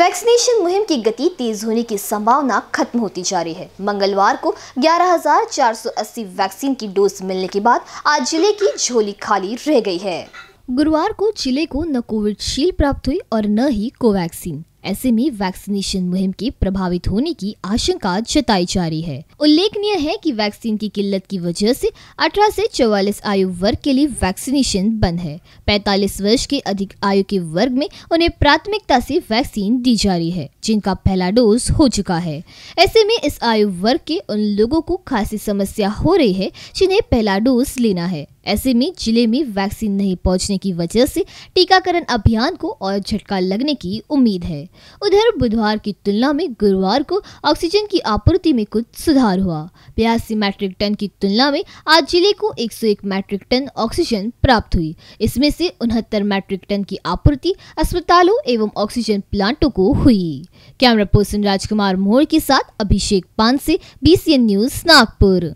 vaccination मुहिम की गति तेज होने की संभावना खत्म होती जा रही है मंगलवार को 11,480 वैक्सीन की डोज मिलने के बाद आज जिले की झोली खाली रह गई है गुरुवार को जिले को न कोविडशील्ड प्राप्त हुई और न ही कोवैक्सीन ऐसे में वैक्सीनेशन मुहिम के प्रभावित होने की आशंका जताई जा रही है उल्लेखनीय है कि वैक्सीन की किल्लत की वजह से 18 से 44 आयु वर्ग के लिए वैक्सीनेशन बंद है 45 वर्ष के अधिक आयु के वर्ग में उन्हें प्राथमिकता से वैक्सीन दी जा रही है जिनका पहला डोज हो चुका है ऐसे में इस आयु वर्ग के उन लोगों को खासी समस्या हो रही है जिन्हें पहला डोज लेना है ऐसे में जिले में वैक्सीन नहीं पहुंचने की वजह से टीकाकरण अभियान को और झटका लगने की उम्मीद है उधर बुधवार की तुलना में गुरुवार को ऑक्सीजन की आपूर्ति में कुछ सुधार हुआ बयासी मैट्रिक टन की तुलना में आज जिले को 101 मैट्रिक टन ऑक्सीजन प्राप्त हुई इसमें से उनहत्तर मैट्रिक टन की आपूर्ति अस्पतालों एवं ऑक्सीजन प्लांटों को हुई कैमरा पर्सन राजकुमार मोहर के साथ अभिषेक पान से बी न्यूज नागपुर